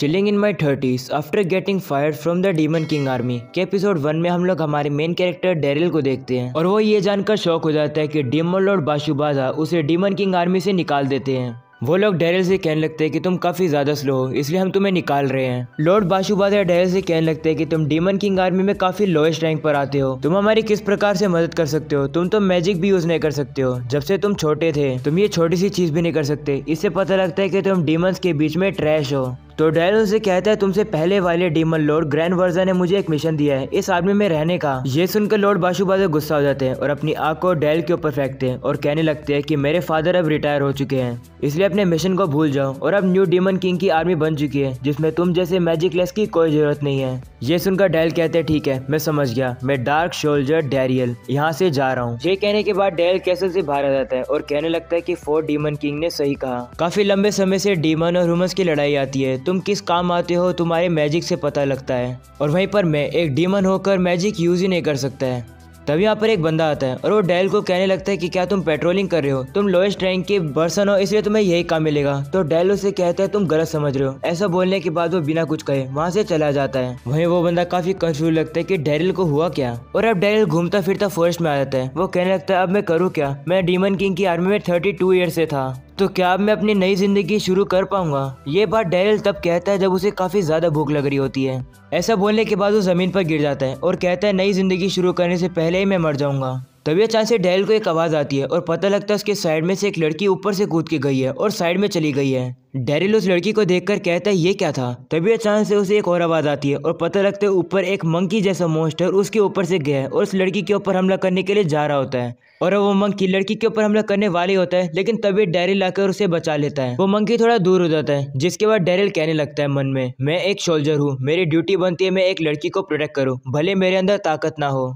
chilling in my thirties after getting fired from the demon king army के episode one में हम लोग हमारे मेन कैरेक्टर डेरिल को देखते हैं और वो ये जानकर शौक हो जाता है कि डीमन लॉर्ड बाशुबाजा उसे डीमन किंग आर्मी से निकाल देते हैं वो लोग डेरिल से कहने लगते हैं कि तुम काफ़ी ज़्यादा स्लो हो इसलिए हम तुम्हें निकाल रहे हैं लॉर्ड बाशुबाजा डेरिल से कहने लगते हैं कि तुम डीमन किंग आर्मी में काफ़ी लोएस्ट रैंक पर आते हो तुम हमारी किस प्रकार से मदद कर सकते हो तुम तो मैजिक भी यूज़ नहीं कर सकते हो जब से तुम छोटे थे तुम ये छोटी सी चीज़ भी नहीं कर सकते इससे पता लगता है की तुम डीमन के बीच में ट्रैश हो तो डायल उसे कहता है तुमसे पहले वाले डीमन लॉर्ड ग्रैंड वर्जा ने मुझे एक मिशन दिया है इस आर्मी में रहने का ये सुनकर लॉर्ड बाशुबाजा गुस्सा हो जाते हैं और अपनी आग को डैल के ऊपर फेंकते हैं और कहने लगते हैं कि मेरे फादर अब रिटायर हो चुके हैं इसलिए अपने मिशन को भूल जाओ और अब न्यू डीमन किंग की आर्मी बन चुकी है जिसमें तुम जैसे मैजिक लेस की कोई जरूरत नहीं है ये सुनकर डायल कहते हैं ठीक है मैं समझ गया मैं डार्क शोल्जर डेरियल यहाँ से जा रहा हूँ ये कहने के बाद डैल कैसे से बाहर आ जाता है और कहने लगता है की फोर डीमन किंग ने सही कहा काफी लंबे समय से डीमन और रूमस की लड़ाई आती है तो तुम किस काम आते हो तुम्हारे मैजिक से पता लगता है और वहीं पर मैं एक डीमन होकर मैजिक यूज़ ही नहीं कर सकता है तब यहाँ पर एक बंदा आता है और वो डैल को कहने लगता है कि क्या तुम पेट्रोलिंग कर रहे हो तुम लोएस्ट रैंक के पर्सन हो इसलिए तुम्हें यही काम मिलेगा तो डैल उसे कहता है तुम गलत समझ रहे हो ऐसा बोलने के बाद वो बिना कुछ कहे वहाँ से चला जाता है वहीं वो बंदा काफी कंफ्यूज लगता है कि डैरिल को हुआ क्या और अब डैरिल घूमता फिरता फॉरेस्ट में आ जाता है वो कहने लगता है अब मैं करूँ क्या मैं डीमन किंग की आर्मी में थर्टी टू से था तो क्या मैं अपनी नई ज़िंदगी शुरू कर पाऊंगा ये बात डेरिल तब कहता है जब उसे काफ़ी ज़्यादा भूख लग रही होती है ऐसा बोलने के बाद वो ज़मीन पर गिर जाता है और कहता है नई ज़िंदगी शुरू करने से पहले ही मैं मर जाऊंगा तभी अचानक से डैल को एक आवाज़ आती है और पता लगता है उसके साइड में से एक लड़की ऊपर से कूद के गई है और साइड में चली गई है डैरिल उस लड़की को देखकर कहता है ये क्या था तभी अचानक से उसे एक और आवाज़ आती है और पता लगता है ऊपर एक मंकी जैसा मोस्टर उसके ऊपर से गया है और उस लड़की के ऊपर हमला करने के लिए जा रहा होता है और वो मंकी लड़की के ऊपर हमला करने वाली होता है लेकिन तभी डैरिल आकर उसे बचा लेता है वो मंकी थोड़ा दूर हो जाता है जिसके बाद डैरिल कहने लगता है मन में मैं एक सोल्जर हूँ मेरी ड्यूटी बनती है मैं एक लड़की को प्रोटेक्ट करूँ भले मेरे अंदर ताकत ना हो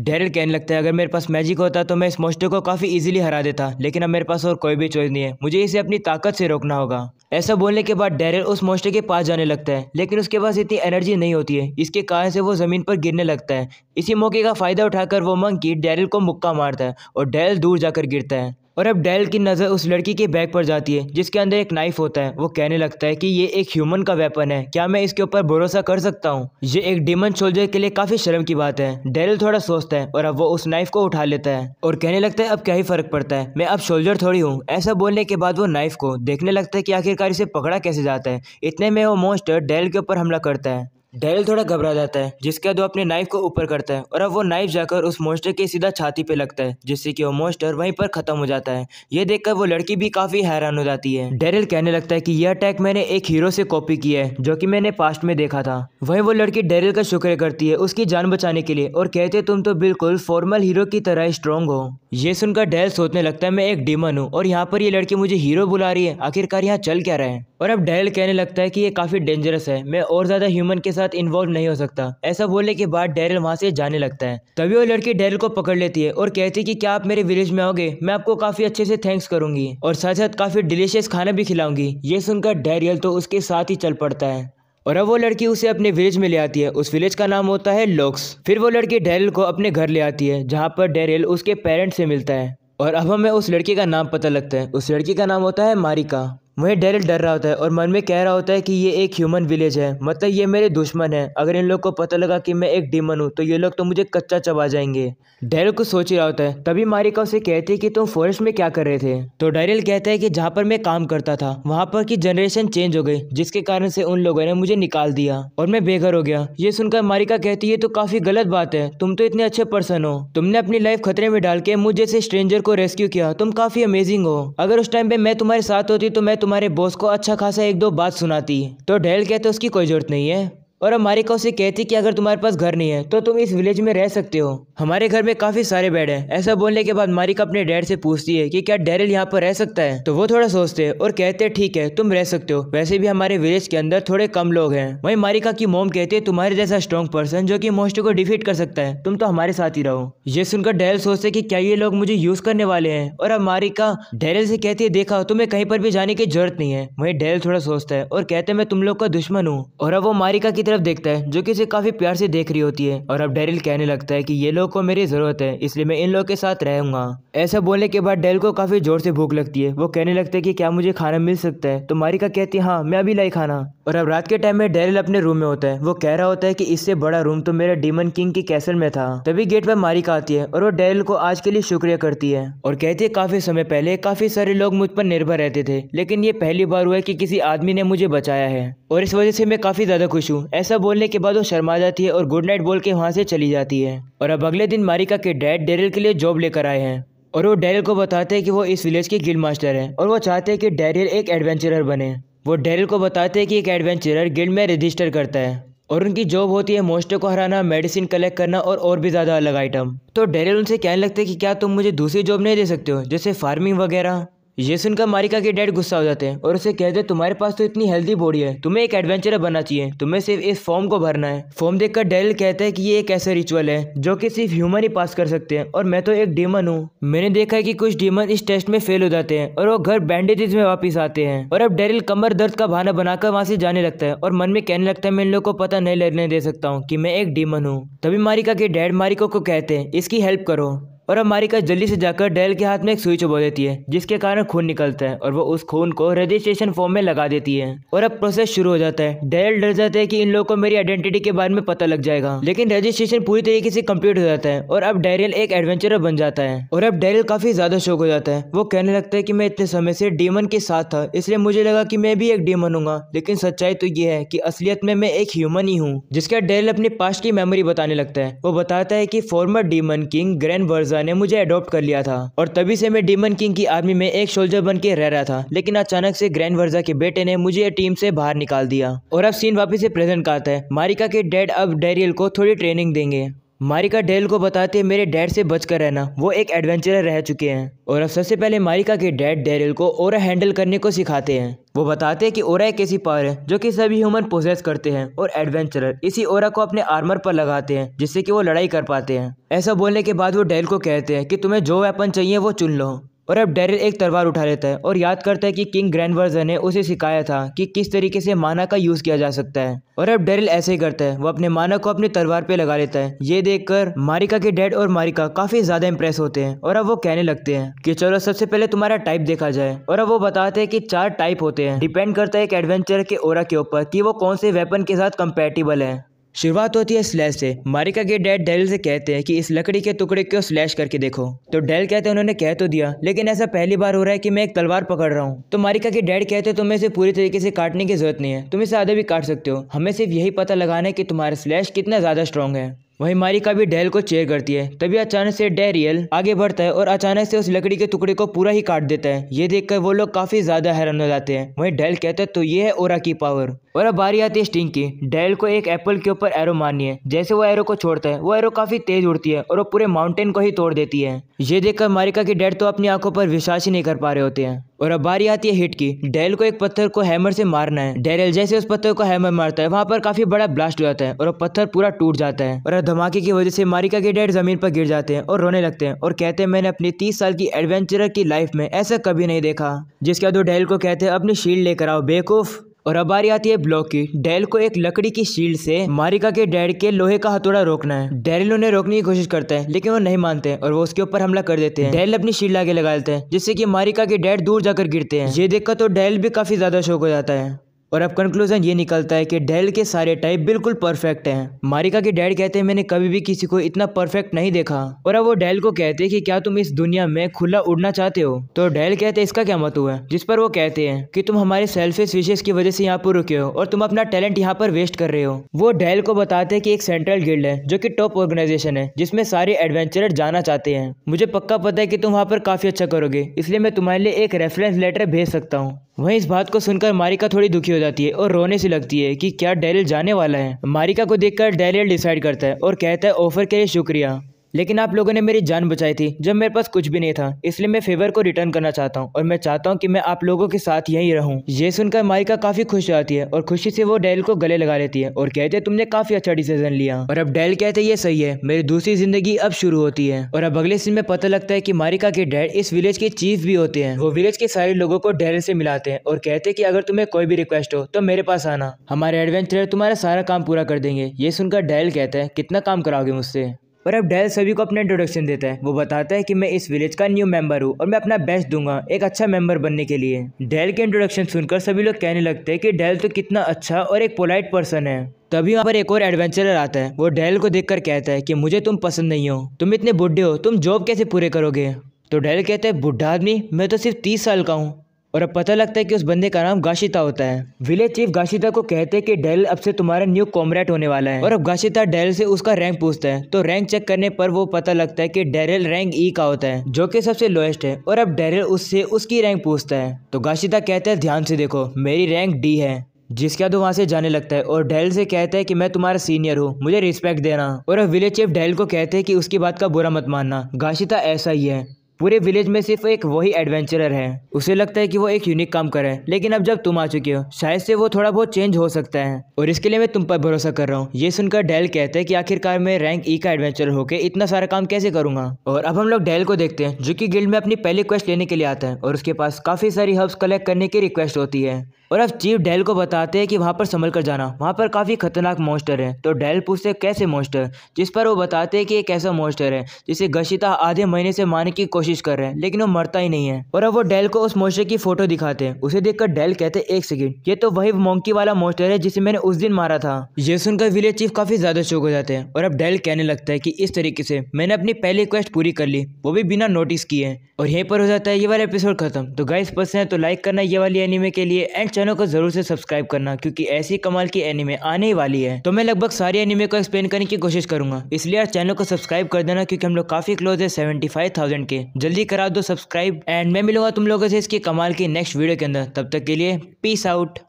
डेरल कैन लगता है अगर मेरे पास मैजिक होता तो मैं इस मोस्टर को काफ़ी इजीली हरा देता लेकिन अब मेरे पास और कोई भी चॉइस नहीं है मुझे इसे अपनी ताकत से रोकना होगा ऐसा बोलने के बाद डेरल उस मोस्टर के पास जाने लगता है लेकिन उसके पास इतनी एनर्जी नहीं होती है इसके कारण से वो ज़मीन पर गिरने लगता है इसी मौके का फ़ायदा उठाकर वो मंकी डेरल को मुक्का मारता है और डेरल दूर जाकर गिरता है और अब डैल की नज़र उस लड़की के बैग पर जाती है जिसके अंदर एक नाइफ होता है वो कहने लगता है कि ये एक ह्यूमन का वेपन है क्या मैं इसके ऊपर भरोसा कर सकता हूँ ये एक डिमन सोल्जर के लिए काफ़ी शर्म की बात है डेल थोड़ा सोचता है और अब वो उस नाइफ को उठा लेता है और कहने लगता है अब क्या ही फ़र्क पड़ता है मैं अब सोल्जर थोड़ी हूँ ऐसा बोलने के बाद वो नाइफ को देखने लगता है की आखिरकार इसे पकड़ा कैसे जाता है इतने में वो मोस्टर डेल के ऊपर हमला करता है डैरल थोड़ा घबरा जाता है जिसके बाद वो अपने नाइफ को ऊपर करता है और अब वो नाइफ जाकर उस मोस्टर के सीधा छाती पे लगता है जिससे कि वो मोस्टर वहीं पर खत्म हो जाता है ये देखकर वो लड़की भी काफी हैरान हो जाती है डैरल कहने लगता है कि यह अटैक मैंने एक हीरो से कॉपी किया है जो की मैंने पास्ट में देखा था वही वो लड़की डैरल का शुक्र करती है उसकी जान बचाने के लिए और कहते तुम तो बिल्कुल फॉर्मल हीरो की तरह स्ट्रॉन्ग हो ये सुनकर डैरल सोचने लगता है मैं एक डीमन हूँ और यहाँ पर ये लड़की मुझे हीरो बुला रही है आखिरकार यहाँ चल क्या रहे और अब डैरल कहने लगता है की ये काफी डेंजरस है मैं और ज्यादा ह्यूमन के साथ साथ इन्वॉल्व नहीं हो सकता ऐसा बोलने के बाद डेरिल वहाँ से जाने लगता है तभी वो लड़की डेरिल को पकड़ लेती है और कहती है की क्या आप मेरे विलेज में आओगे मैं आपको काफी अच्छे से थैंक्स करूंगी और साथ साथ काफी डिलीशियस खाना भी खिलाऊंगी ये सुनकर डेरियल तो उसके साथ ही चल पड़ता है और अब वो लड़की उसे अपने विलेज में ले आती है उस विलेज का नाम होता है लॉक्स फिर वो लड़की डेरिल को अपने घर ले आती है जहाँ पर डेरिल उसके पेरेंट्स से मिलता है और अब हमें उस लड़की का नाम पता लगता है उस लड़की का नाम होता है मारिका वहीं डेरिल डर रहा होता है और मन में कह रहा होता है कि ये एक ह्यूमन विलेज है मतलब ये मेरे दुश्मन है अगर इन लोग को पता लगा कि मैं एक डीमन हूँ तो ये लोग तो मुझे कच्चा चबा जाएंगे डेरिल को सोच ही रहा होता है तभी मारिका उसे कहती है कि तुम फॉरेस्ट में क्या कर रहे थे तो डेरिल कहता है कि जहाँ पर मैं काम करता था वहाँ पर की जनरेशन चेंज हो गई जिसके कारण से उन लोगों ने मुझे निकाल दिया और मैं बेघर हो गया ये सुनकर मारिका कहती है तो काफी गलत बात है तुम तो इतने अच्छे पर्सन हो तुमने अपनी लाइफ खतरे में डाल के मुझे स्ट्रेंजर को रेस्क्यू किया तुम काफी अमेजिंग हो अगर उस टाइम पे मैं तुम्हारे साथ होती तो मैं तुम्हारे बॉस को अच्छा खासा एक दो बात सुनाती तो ढेल कहते उसकी कोई ज़रूरत नहीं है और हमारी उसे कहती कि अगर तुम्हारे पास घर नहीं है तो तुम इस विलेज में रह सकते हो हमारे घर में काफी सारे बेड हैं ऐसा बोलने के बाद मारिका अपने डैड से पूछती है कि क्या डेरिल यहाँ पर रह सकता है तो वो थोड़ा सोचते हैं और कहते हैं ठीक है तुम रह सकते हो वैसे भी हमारे विलेज के अंदर थोड़े कम लोग हैं वही मारिका की मोम कहती है तुम्हारे जैसा स्ट्रॉन्ग पर्सन जो की मोस्टो को डिफीट कर सकता है तुम तो हमारे साथ ही रहो ये सुनकर डेरल सोचते की क्या ये लोग मुझे यूज करने वाले है और अब मारिका डेरल से कहती है देखा तुम्हें कहीं पर भी जाने की जरूरत नहीं है वही डेरल थोड़ा सोचता है और कहते मैं तुम लोग का दुश्मन हूँ और अब वो मारिका की तरफ देखता है जो कि उसे काफ़ी प्यार से देख रही होती है और अब डेरिल कहने लगता है कि ये लोग को मेरी ज़रूरत है इसलिए मैं इन लोगों के साथ रहूंगा ऐसा बोलने के बाद डेरिल को काफ़ी ज़ोर से भूख लगती है वो कहने लगता है कि क्या मुझे खाना मिल सकता है तो मारिका कहती है हाँ मैं अभी लाई खाना और अब रात के टाइम में डेरिल अपने रूम में होता है वो कह रहा होता है की इससे बड़ा रूम तो मेरा डीमन किंग की कैसल में था तभी गेट पर मारिका आती है और वो डेरिल को आज के लिए शुक्रिया करती है और कहती है काफ़ी समय पहले काफ़ी सारे लोग मुझ पर निर्भर रहते थे लेकिन ये पहली बार हुआ है कि किसी आदमी ने मुझे बचाया है और इस वजह से मैं काफ़ी ज़्यादा खुश हूँ ऐसा बोलने के बाद वो शर्मा जाती है और गुड नाइट बोल के वहाँ से चली जाती है और अब अगले दिन मारिका के डैड डेरिल के लिए जॉब लेकर आए हैं और वो डेरिल को बताते हैं कि वो इस विलेज के गिल्ड मास्टर हैं और वो चाहते हैं कि डेरिल एक एडवेंचरर बने वो डेरिल को बताते हैं कि एक एडवेंचरर गिल्ड में रजिस्टर करता है और उनकी जॉब होती है मोस्टर को हराना मेडिसिन कलेक्ट करना और और भी ज़्यादा अलग आइटम तो डेरिल उनसे कहने लगते हैं कि क्या तुम मुझे दूसरी जॉब नहीं दे सकते हो जैसे फार्मिंग वगैरह ये सुनकर मारिका के डैड गुस्सा हो जाते हैं और उसे कहते हैं तुम्हारे पास तो इतनी हेल्दी बॉडी है तुम्हें एक एडवेंचर बनना चाहिए तुम्हें सिर्फ इस फॉर्म को भरना है फॉर्म देखकर डेल कहता है कि ये एक ऐसा रिचुअल है जो कि सिर्फ ह्यूमन ही पास कर सकते हैं और मैं तो एक डेमन हूँ मैंने देखा है की कुछ डेमन इस टेस्ट में फेल हो जाते हैं और वो घर बैंडेजेज में वापिस आते हैं और अब डेरिल कमर दर्द का बहाना बनाकर वहाँ से जाने लगता है और मन में कहने लगता है मैं इन लोग को पता नहीं लेने दे सकता हूँ की मैं एक डेमन हूँ तभी मारिका के डैड मारिको को कहते हैं इसकी हेल्प करो और अब मारिका जल्दी से जाकर डेल के हाथ में एक सुई चुबो देती है जिसके कारण खून निकलता है और वो उस खून को रजिस्ट्रेशन फॉर्म में लगा देती है और अब प्रोसेस शुरू हो जाता है डेल डर जाता है कि इन लोगों को मेरी आइडेंटिटी के बारे में पता लग जाएगा लेकिन रजिस्ट्रेशन पूरी तरीके से कम्प्लीट हो जाता है और अब डेरियल एक एडवेंचर बन जाता है और अब डेरियल काफी ज्यादा शौक हो जाता है वो कहने लगता है की मैं इतने समय से डीमन के साथ था इसलिए मुझे लगा की मैं भी एक डीमन हूँ लेकिन सच्चाई तो ये है की असलियत में मैं एक ह्यूमन ही हूँ जिसका डेरियल अपने पास्ट की मेमोरी बताने लगता है वो बताता है की former demon king grand version राजा ने मुझे अडोप्ट कर लिया था और तभी से मैं डीमन किंग की आर्मी में एक सोल्जर बन के रह रहा था लेकिन अचानक से ग्रैंड वर्जा के बेटे ने मुझे टीम से बाहर निकाल दिया और अब सीन वापिस से प्रेजेंट का आता है मारिका के डैड अब डेरियल को थोड़ी ट्रेनिंग देंगे मारिका डेल को बताती है मेरे डैड से बचकर रहना वो एक एडवेंचरर रह चुके हैं और अब सबसे पहले मारिका के डैड डेरिल को ओरा हैंडल करने को सिखाते हैं वो बताते हैं कि ओरा एक ऐसी पावर है जो कि सभी ह्यूमन पोजेस करते हैं और एडवेंचरर इसी ओरा को अपने आर्मर पर लगाते हैं जिससे कि वो लड़ाई कर पाते हैं ऐसा बोलने के बाद वो डेल को कहते हैं कि तुम्हें जो वेपन चाहिए वो चुन लो और अब डेरिल एक तलवार उठा लेता है और याद करता है कि किंग वर्जन ने उसे सिखाया था कि किस तरीके से माना का यूज़ किया जा सकता है और अब डेरिल ऐसे ही करता है वो अपने माना को अपनी तलवार पे लगा लेता है ये देखकर मारिका के डैड और मारिका काफ़ी ज़्यादा इंप्रेस होते हैं और अब वो कहने लगते हैं कि चलो सबसे पहले तुम्हारा टाइप देखा जाए और अब वो बताते हैं कि चार टाइप होते हैं डिपेंड करता है एक एडवेंचर के ओरा के ऊपर की वो कौन से वेपन के साथ कम्पेटेबल है शुरुआत होती है स्लैश से मारिका के डैड डेल से कहते हैं कि इस लकड़ी के टुकड़े को स्लैश करके देखो तो डेल कहते हैं उन्होंने कह तो दिया लेकिन ऐसा पहली बार हो रहा है कि मैं एक तलवार पकड़ रहा हूँ तो मारिका के डैड कहते हैं तुम्हें इसे पूरी तरीके से काटने की जरूरत नहीं है तुम इसे आधा भी काट सकते हो हमें सिर्फ यही पता लगाना है कि तुम्हारा स्लैश कितना ज्यादा स्ट्रॉन्ग है वहीं मारिका भी डेल को चेयर करती है तभी अचानक से डेरियल आगे बढ़ता है और अचानक से उस लकड़ी के टुकड़े को पूरा ही काट देता है ये देखकर वो लोग काफी ज्यादा हैरान हो जाते हैं वहीं डेल कहता है तो ये है ओरा की पावर और अब बारी आती है स्टिंग की डेल को एक एप्पल के ऊपर एरो मारनी है जैसे वो एरो को छोड़ता है वो एरो काफी तेज उड़ती है और वो पूरे माउंटेन को ही तोड़ देती है ये देखकर मारिका की डेड तो अपनी आंखों पर विश्वास ही नहीं कर पा रहे होते हैं और अब बारी आती है हिट की डेल को एक पत्थर को हैमर से मारना है डेरेल जैसे उस पत्थर को हैमर मारता है वहां पर काफी बड़ा ब्लास्ट हो जाता है और पत्थर पूरा टूट जाता है और धमाके की वजह से मारिका के डेड जमीन पर गिर जाते हैं और रोने लगते हैं और कहते हैं मैंने अपनी तीस साल की एडवेंचर की लाइफ में ऐसा कभी नहीं देखा जिसके बाद वो डेल को कहते हैं अपनी शील्ड लेकर आओ बेकूफ और अब बारी आती है ब्लॉक की डैल को एक लकड़ी की शील्ड से मारिका के डैड के लोहे का हथौड़ा रोकना है डेरिल उन्हें रोकने की कोशिश करता है लेकिन वो नहीं मानते और वो उसके ऊपर हमला कर देते हैं डेल अपनी शील्ड आगे लगा लेते हैं जिससे की मारिका के डैड दूर जाकर गिरते हैं ये देखकर तो डैल भी काफी ज्यादा शौक हो जाता है और अब कंक्लूज़न ये निकलता है कि डेल के सारे टाइप बिल्कुल परफेक्ट हैं मारिका के डैड कहते हैं मैंने कभी भी किसी को इतना परफेक्ट नहीं देखा और अब वो डेल को कहते हैं कि क्या तुम इस दुनिया में खुला उड़ना चाहते हो तो डेल कहते हैं इसका क्या मत मतलब हुआ जिस पर वो कहते हैं कि तुम हमारे सेल्फिश विशेष की वजह से यहाँ पर रुके हो और तुम अपना टैलेंट यहाँ पर वेस्ट कर रहे हो वो डेल को बताते हैं कि एक सेंट्रल गिल्ड है जो की टॉप ऑर्गेनाइजेशन है जिसमें सारे एडवेंचरर जाना चाहते हैं मुझे पक्का पता है कि तुम वहाँ पर काफी अच्छा करोगे इसलिए मैं तुम्हारे लिए एक रेफरेंस लेटर भेज सकता हूँ वहीं इस बात को सुनकर मारिका थोड़ी दुखी हो जाती है और रोने से लगती है कि क्या डैरिल जाने वाला है मारिका को देखकर डेरियल डिसाइड करता है और कहता है ऑफर के लिए शुक्रिया लेकिन आप लोगों ने मेरी जान बचाई थी जब मेरे पास कुछ भी नहीं था इसलिए मैं फेवर को रिटर्न करना चाहता हूँ और मैं चाहता हूँ कि मैं आप लोगों के साथ यहीं रहूँ ये सुनकर माइका काफी खुश जाती है और खुशी से वो डेल को गले लगा लेती है और कहते तुमने काफी अच्छा डिसीजन लिया और अब डेल कहते ये सही है मेरी दूसरी जिंदगी अब शुरू होती है और अब अगले सीन में पता लगता है की मारिका के डैड इस विलेज के चीफ भी होते हैं वो विलेज के सारे लोगों को डेल से मिलाते हैं और कहते हैं कि अगर तुम्हें कोई भी रिक्वेस्ट हो तो मेरे पास आना हमारे एडवेंचर तुम्हारा सारा काम पूरा कर देंगे ये सुनकर डैल कहते हैं कितना काम कराओगे मुझसे और अब डेल सभी को अपना इंट्रोडक्शन देता है वो बताता है कि मैं इस विलेज का न्यू मेंबर हूँ और मैं अपना बेस्ट दूंगा एक अच्छा मेंबर बनने के लिए डैल के इंट्रोडक्शन सुनकर सभी लोग कहने लगते हैं कि डेल तो कितना अच्छा और एक पोलाइट पर्सन है तभी वहाँ पर एक और एडवेंचरर आता है वो डैल को देख कहता है की मुझे तुम पसंद नहीं हो तुम इतने बुढ़े हो तुम जॉब कैसे पूरे करोगे तो डेल कहते हैं बुढ़ा आदमी मैं तो सिर्फ तीस साल का हूँ और अब पता लगता है कि उस बंदे का नाम गाशिता होता है विलेज चीफ गाशिता को कहते हैं कि डेल अब से तुम्हारा न्यू कॉमरेड होने वाला है और अब गाशिता डेल से उसका रैंक पूछता है तो रैंक चेक करने पर वो पता लगता है कि डेरल रैंक ई का होता है जो कि सबसे लोएस्ट है और अब डेरल उससे उसकी रैंक पूछता है तो गाशिता कहते हैं ध्यान से देखो मेरी रैंक डी है जिसका तो वहाँ से जाने लगता है और डेल से कहता है कि मैं तुम्हारा सीनियर हूँ मुझे रिस्पेक्ट देना और अब विलेज चीफ डेल को कहते हैं कि उसकी बात का बुरा मत मानना गाशिता ऐसा ही है पूरे विलेज में सिर्फ एक वही एडवेंचरर है उसे लगता है कि वो एक यूनिक काम करे लेकिन अब जब तुम आ चुके हो शायद से वो थोड़ा बहुत चेंज हो सकता है और इसके लिए मैं तुम पर भरोसा कर रहा हूँ ये सुनकर डेल कहते हैं कि आखिरकार मैं रैंक ई e का एडवेंचर होकर इतना सारा काम कैसे करूंगा और अब हम लोग डैल को देखते हैं जो की गिल्ड में अपनी पहली क्वेस्ट लेने के लिए आता है और उसके पास काफी सारी हर्ब्स कलेक्ट करने की रिक्वेस्ट होती है और अब चीफ डेल को बताते हैं कि वहाँ पर संभल कर जाना वहाँ पर काफ़ी खतरनाक मॉन्स्टर है तो डेल पूछते कैसे मॉन्स्टर जिस पर वो बताते हैं कि एक ऐसा मॉन्स्टर है जिसे गशिता आधे महीने से मारने की कोशिश कर रहे हैं लेकिन वो मरता ही नहीं है और अब वो डेल को उस मॉन्स्टर की फोटो दिखाते हैं उसे देखकर डेल कहते हैं एक सेकेंड ये तो वही मोंकी वाला मॉन्स्टर है जिसे मैंने उस दिन मारा था ये सुनकर विलेज चीफ काफ़ी ज़्यादा शोक हो जाते हैं और अब डेल कहने लगता है कि इस तरीके से मैंने अपनी पहली क्वेस्ट पूरी कर ली वो भी बिना नोटिस किए और यहीं पर हो जाता है ये वाला एपिसोड खत्म तो गाइस पसंद है तो लाइक करना ये वाली एनिमे के लिए एंड चैनल को जरूर से सब्सक्राइब करना क्योंकि ऐसी कमाल की एनिमे आने वाली है तो मैं लगभग सारी एनिमे को एक्सप्लेन करने की कोशिश करूंगा इसलिए आप चैनल को सब्सक्राइब कर देना क्योंकि हम लोग काफी क्लोज है सेवेंटी फाइव थाउजेंड के जल्दी करा दो सब्सक्राइब एंड मैं मिलूंगा तुम लोगों से इसकी कमाल की नेक्स्ट वीडियो के अंदर तब तक के लिए पीस आउट